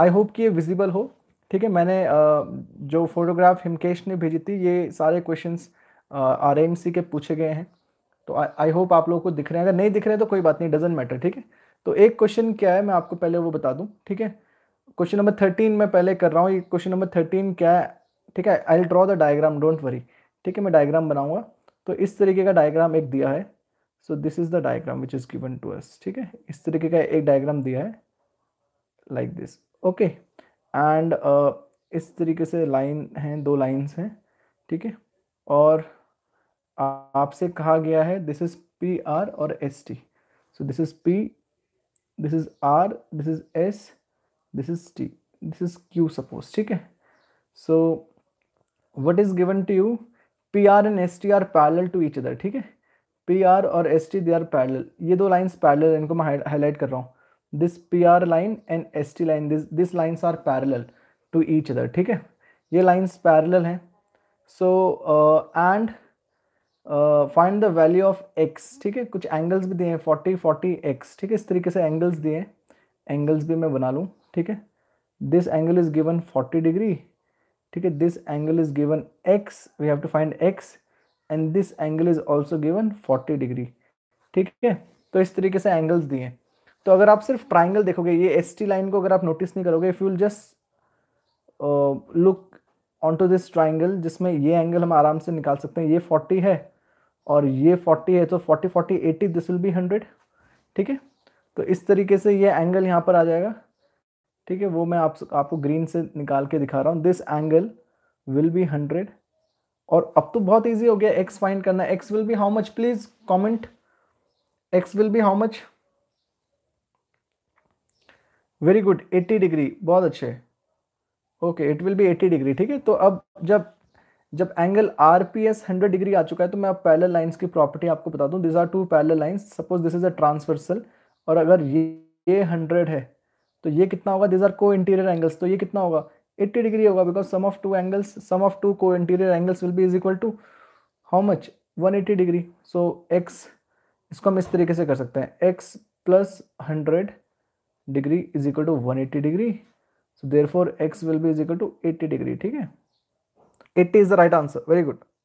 I hope कि ये visible हो ठीक है मैंने जो फोटोग्राफ हिमकेश ने भेजी थी ये सारे क्वेश्चंस आर के पूछे गए हैं तो आई होप आप लोगों को दिख रहे हैं अगर नहीं दिख रहे हैं तो कोई बात नहीं डजेंट मैटर ठीक है तो एक क्वेश्चन क्या है मैं आपको पहले वो बता दूं ठीक है क्वेश्चन नंबर थर्टीन मैं पहले कर रहा हूँ ये क्वेश्चन नंबर थर्टीन क्या है ठीक है I draw the diagram don't worry ठीक है मैं डायग्राम बनाऊंगा तो इस तरीके का डायग्राम एक दिया है so this is the diagram which is given to us ठीक है इस तरीके का एक डायग्राम दिया है लाइक दिस ओके एंड इस तरीके से लाइन हैं दो लाइंस हैं ठीक है और आपसे कहा गया है दिस इज पी आर और S T so this is P this is R this is S this is T this is Q suppose ठीक है so what is given to you P R and S T are parallel to each other ठीक है P R और S T they are parallel ये दो lines parallel इनको मैं highlight कर रहा हूँ this P R line and S T line this this lines are parallel to each other ठीक है ये लाइन्स पैरल हैं so and find the value of X ठीक है कुछ एंगल्स भी दिए हैं फोर्टी फोर्टी एक्स ठीक है इस तरीके से एंगल्स दिए हैं एंगल्स भी मैं बना लूँ ठीक है this angle is given forty degree ठीक है this angle is given X we have to find X and this angle is also given forty degree ठीक है तो इस तरीके से एंगल्स दिए तो अगर आप सिर्फ ट्राइंगल देखोगे ये एस टी लाइन को अगर आप नोटिस नहीं करोगे if you'll just look on to this triangle जिसमें ये एंगल हम आराम से निकाल सकते हैं ये फोर्टी है और ये फोर्टी है तो forty forty eighty this will be hundred ठीक है तो इस तरीके से ये एंगल यहाँ पर आ जाएगा ठीक है वो मैं आप आपको ग्रीन से निकाल के दिखा रहा हूँ this angle will be hundred और अब तो बहुत ईजी हो गया एक्स फाइंड करना X will be how much please comment X will be how much very good 80 degree बहुत अच्छे okay it will be 80 degree ठीक है तो अब जब जब angle R P S hundred degree आ चुका है तो मैं अब पैरल लाइन्स की प्रॉपर्टी आपको बता दूं this are two parallel lines suppose this is a transversal और अगर ये ये हंड्रेड है तो ये कितना होगा these are co interior angles तो ये कितना होगा 80 डिग्री होगा because sum of two angles sum of two co interior angles will be is equal to how much 180 degree so X इसको हम इस तरीके से कर सकते हैं X plus hundred degree is equal to one eighty degree so therefore X will be is equal to eighty degree ठीक है eighty is the right answer very good